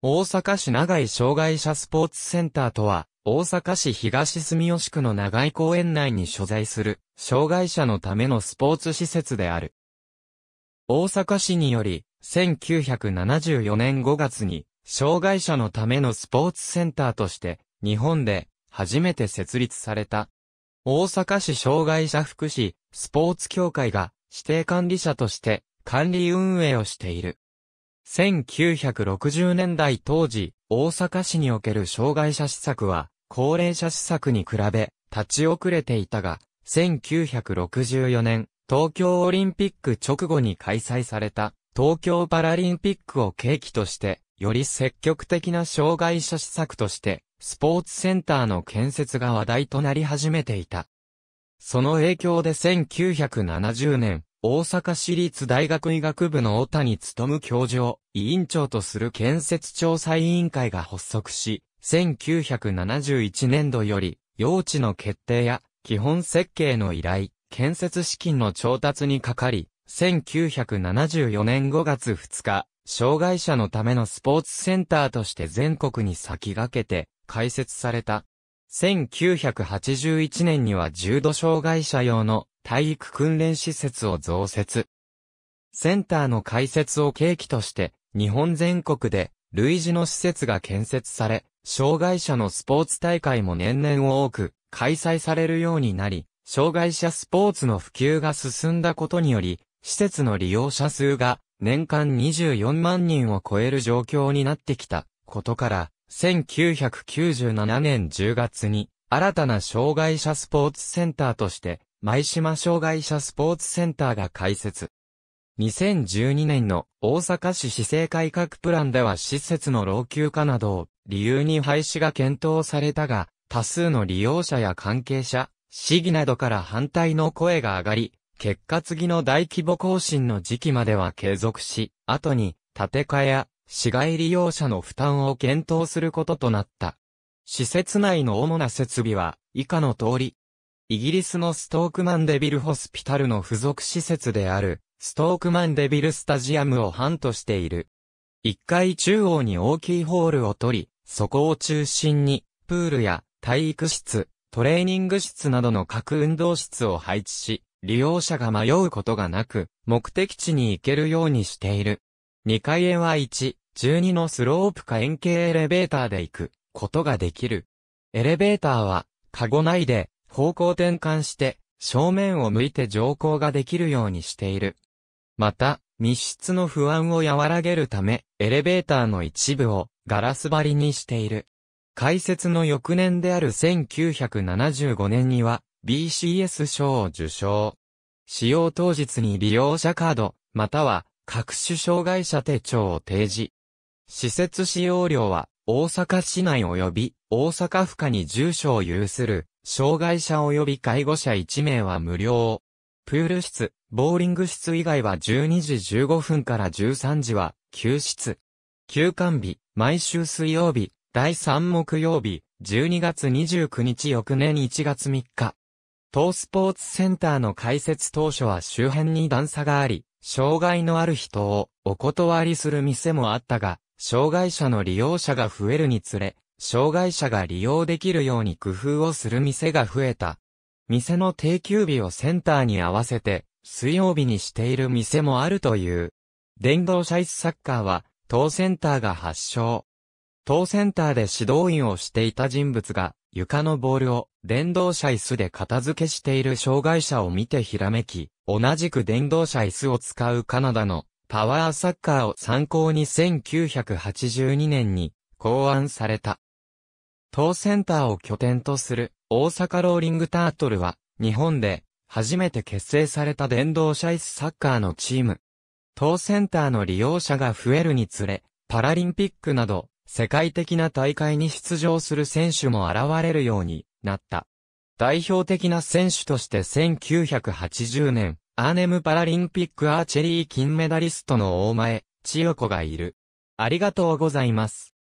大阪市長井障害者スポーツセンターとは、大阪市東住吉区の長井公園内に所在する、障害者のためのスポーツ施設である。大阪市により、1974年5月に、障害者のためのスポーツセンターとして、日本で初めて設立された。大阪市障害者福祉、スポーツ協会が指定管理者として管理運営をしている。1960年代当時、大阪市における障害者施策は、高齢者施策に比べ、立ち遅れていたが、1964年、東京オリンピック直後に開催された、東京パラリンピックを契機として、より積極的な障害者施策として、スポーツセンターの建設が話題となり始めていた。その影響で1970年、大阪市立大学医学部の大谷勤教授委員長とする建設調査委員会が発足し、1971年度より、用地の決定や基本設計の依頼、建設資金の調達にかかり、1974年5月2日、障害者のためのスポーツセンターとして全国に先駆けて開設された。1981年には重度障害者用の体育訓練施設を増設。センターの開設を契機として、日本全国で類似の施設が建設され、障害者のスポーツ大会も年々多く開催されるようになり、障害者スポーツの普及が進んだことにより、施設の利用者数が年間24万人を超える状況になってきたことから、1997年10月に新たな障害者スポーツセンターとして舞島障害者スポーツセンターが開設。2012年の大阪市市政改革プランでは施設の老朽化などを理由に廃止が検討されたが、多数の利用者や関係者、市議などから反対の声が上がり、結果次の大規模更新の時期までは継続し、後に建て替えや市外利用者の負担を検討することとなった。施設内の主な設備は以下の通り、イギリスのストークマンデビルホスピタルの付属施設である、ストークマンデビルスタジアムを半としている。1階中央に大きいホールを取り、そこを中心に、プールや体育室、トレーニング室などの各運動室を配置し、利用者が迷うことがなく、目的地に行けるようにしている。2階へは1、12のスロープか円形エレベーターで行くことができる。エレベーターは、カゴ内で方向転換して、正面を向いて乗降ができるようにしている。また、密室の不安を和らげるため、エレベーターの一部をガラス張りにしている。開設の翌年である1975年には BCS 賞を受賞。使用当日に利用者カード、または各種障害者手帳を提示。施設使用料は大阪市内及び大阪府下に住所を有する障害者及び介護者1名は無料。プール室、ボーリング室以外は12時15分から13時は休室。休館日、毎週水曜日、第3木曜日、12月29日翌年1月3日。当スポーツセンターの開設当初は周辺に段差があり、障害のある人をお断りする店もあったが、障害者の利用者が増えるにつれ、障害者が利用できるように工夫をする店が増えた。店の定休日をセンターに合わせて、水曜日にしている店もあるという。電動車椅子サッカーは、当センターが発祥。当センターで指導員をしていた人物が、床のボールを電動車椅子で片付けしている障害者を見てひらめき、同じく電動車椅子を使うカナダのパワーサッカーを参考に1982年に考案された。当センターを拠点とする大阪ローリングタートルは、日本で初めて結成された電動車椅子サッカーのチーム。当センターの利用者が増えるにつれ、パラリンピックなど、世界的な大会に出場する選手も現れるようになった。代表的な選手として1980年、アーネムパラリンピックアーチェリー金メダリストの大前、千代子がいる。ありがとうございます。